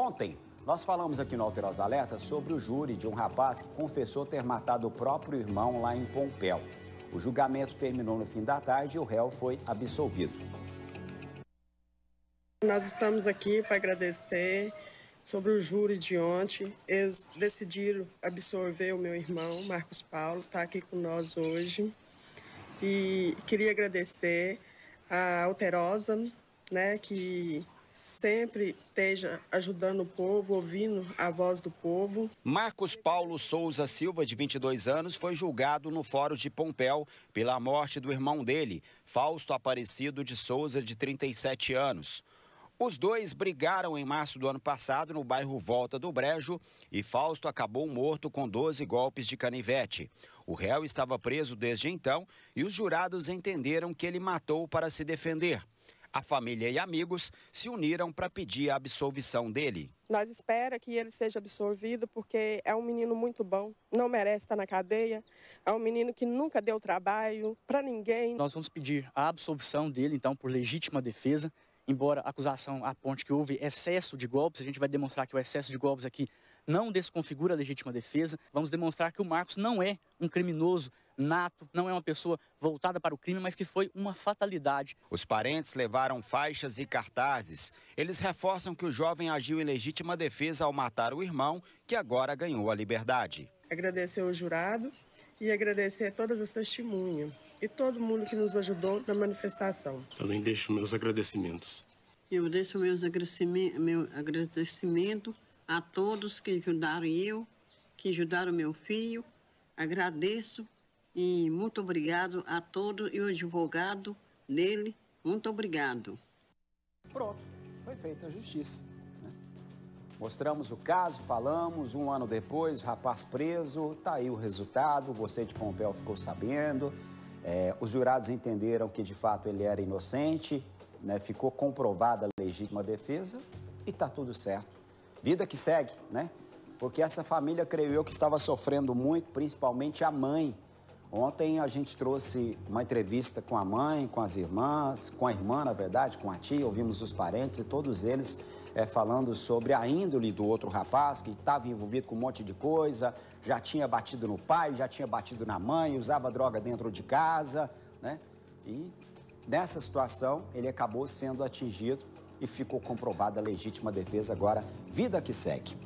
Ontem, nós falamos aqui no Alterosa Alerta sobre o júri de um rapaz que confessou ter matado o próprio irmão lá em Pompéu. O julgamento terminou no fim da tarde e o réu foi absolvido. Nós estamos aqui para agradecer sobre o júri de ontem. Eles decidiram absorver o meu irmão, Marcos Paulo, está aqui com nós hoje. E queria agradecer a Alterosa, né, que sempre esteja ajudando o povo, ouvindo a voz do povo. Marcos Paulo Souza Silva, de 22 anos, foi julgado no Fórum de Pompéu pela morte do irmão dele, Fausto Aparecido de Souza, de 37 anos. Os dois brigaram em março do ano passado no bairro Volta do Brejo e Fausto acabou morto com 12 golpes de canivete. O réu estava preso desde então e os jurados entenderam que ele matou para se defender. A família e amigos se uniram para pedir a absolvição dele. Nós esperamos que ele seja absolvido porque é um menino muito bom, não merece estar na cadeia, é um menino que nunca deu trabalho para ninguém. Nós vamos pedir a absolvição dele, então, por legítima defesa, embora a acusação aponte que houve excesso de golpes, a gente vai demonstrar que o excesso de golpes aqui não desconfigura a legítima defesa. Vamos demonstrar que o Marcos não é um criminoso nato, não é uma pessoa voltada para o crime, mas que foi uma fatalidade. Os parentes levaram faixas e cartazes. Eles reforçam que o jovem agiu em legítima defesa ao matar o irmão, que agora ganhou a liberdade. Agradecer ao jurado e agradecer a todas as testemunhas e todo mundo que nos ajudou na manifestação. Também deixo meus agradecimentos. Eu deixo meus agradecimento, meu agradecimento a todos que ajudaram eu, que ajudaram meu filho. Agradeço e muito obrigado a todos e o advogado dele. Muito obrigado. Pronto, foi feita a justiça. Né? Mostramos o caso, falamos, um ano depois, rapaz preso, tá aí o resultado, você de Pompeu ficou sabendo. É, os jurados entenderam que de fato ele era inocente, né? ficou comprovada a legítima defesa e tá tudo certo vida que segue, né? Porque essa família, creio eu, que estava sofrendo muito, principalmente a mãe. Ontem a gente trouxe uma entrevista com a mãe, com as irmãs, com a irmã, na verdade, com a tia, ouvimos os parentes e todos eles é, falando sobre a índole do outro rapaz que estava envolvido com um monte de coisa, já tinha batido no pai, já tinha batido na mãe, usava droga dentro de casa, né? E nessa situação ele acabou sendo atingido e ficou comprovada a legítima defesa agora, vida que segue.